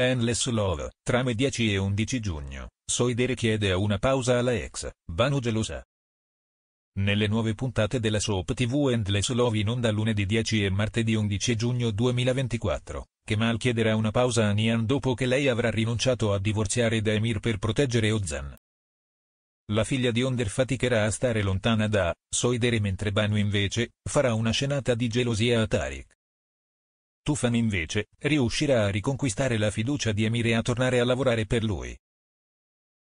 Endless Love, trame 10 e 11 giugno, Soidere chiede una pausa alla ex, Banu gelosa. Nelle nuove puntate della soap TV Endless Love in onda lunedì 10 e martedì 11 giugno 2024, Kemal chiederà una pausa a Nian dopo che lei avrà rinunciato a divorziare da Emir per proteggere Ozan. La figlia di Onder faticherà a stare lontana da Soidere mentre Banu invece farà una scenata di gelosia a Tariq. Tufan invece, riuscirà a riconquistare la fiducia di Emir e a tornare a lavorare per lui.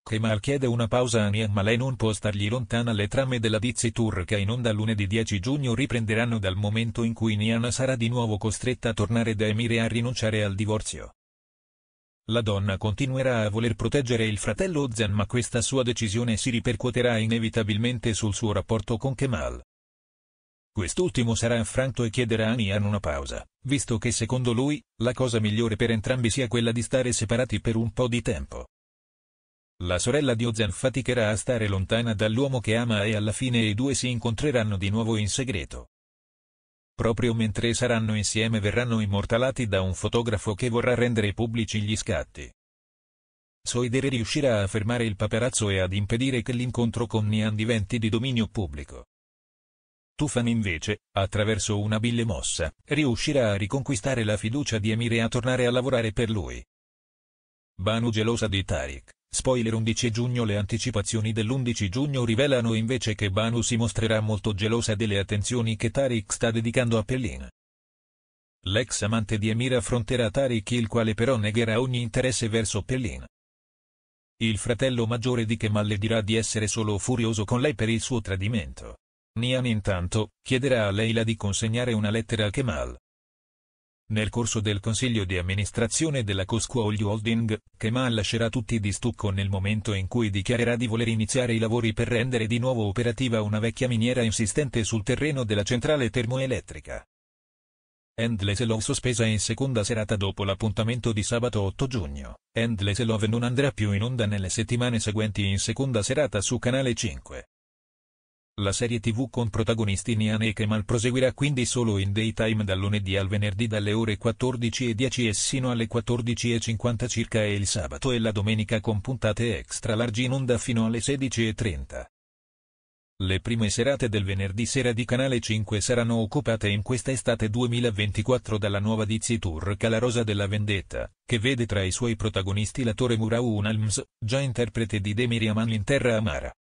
Kemal chiede una pausa a Nia ma lei non può stargli lontana le trame della Dizzy Tour che in onda lunedì 10 giugno riprenderanno dal momento in cui Nian sarà di nuovo costretta a tornare da Emir e a rinunciare al divorzio. La donna continuerà a voler proteggere il fratello Ozan ma questa sua decisione si ripercuoterà inevitabilmente sul suo rapporto con Kemal. Quest'ultimo sarà affranto e chiederà a Nian una pausa, visto che secondo lui, la cosa migliore per entrambi sia quella di stare separati per un po' di tempo. La sorella di Ozan faticherà a stare lontana dall'uomo che ama e alla fine i due si incontreranno di nuovo in segreto. Proprio mentre saranno insieme verranno immortalati da un fotografo che vorrà rendere pubblici gli scatti. Soidere riuscirà a fermare il paperazzo e ad impedire che l'incontro con Nian diventi di dominio pubblico. Tufan invece, attraverso una bile mossa, riuscirà a riconquistare la fiducia di Emir e a tornare a lavorare per lui. Banu gelosa di Tariq. Spoiler 11 giugno Le anticipazioni dell'11 giugno rivelano invece che Banu si mostrerà molto gelosa delle attenzioni che Tariq sta dedicando a Pellin. L'ex amante di Emir affronterà Tariq il quale però negherà ogni interesse verso Pellin. Il fratello maggiore di Kemal le dirà di essere solo furioso con lei per il suo tradimento. Nian intanto, chiederà a Leila di consegnare una lettera a Kemal. Nel corso del consiglio di amministrazione della Cosco Holding, Kemal lascerà tutti di stucco nel momento in cui dichiarerà di voler iniziare i lavori per rendere di nuovo operativa una vecchia miniera insistente sul terreno della centrale termoelettrica. Endless Love sospesa in seconda serata dopo l'appuntamento di sabato 8 giugno. Endless Love non andrà più in onda nelle settimane seguenti in seconda serata su Canale 5. La serie tv con protagonisti Nian e Kemal proseguirà quindi solo in daytime dal lunedì al venerdì dalle ore 14.10 e sino alle 14.50 circa e il sabato e la domenica con puntate extra larghi in onda fino alle 16.30. Le prime serate del venerdì sera di Canale 5 saranno occupate in quest'estate 2024 dalla nuova Dizzy Tour Calarosa della Vendetta, che vede tra i suoi protagonisti l'attore Murau Unalms, già interprete di Demiriaman in Terra Amara.